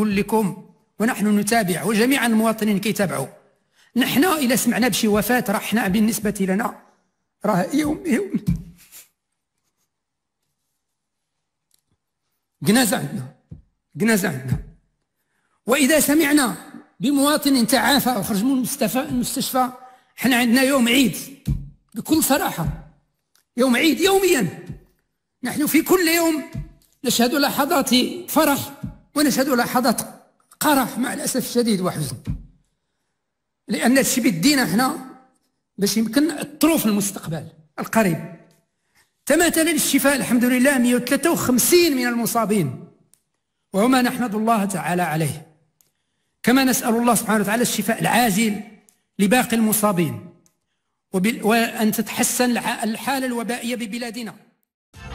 كلكم ونحن نتابع وجميع المواطنين كيتابعوا نحن إذا سمعنا بشي وفاة راه حنا بالنسبة لنا راه يوم يوم جنازة عندنا جنازة عندنا وإذا سمعنا بمواطن تعافى وخرج من المستشفى حنا عندنا يوم عيد بكل صراحة يوم عيد يوميا نحن في كل يوم نشهد لحظات فرح ونشهد لحظات قرح مع الأسف الشديد وحزن لأن الشيء بدينا هنا باش يمكن الطروف المستقبل القريب تماثل الشفاء الحمد لله 153 من المصابين وهما نحمد الله تعالى عليه كما نسأل الله سبحانه وتعالى الشفاء العاجل لباقي المصابين وأن تتحسن الحالة الوبائية ببلادنا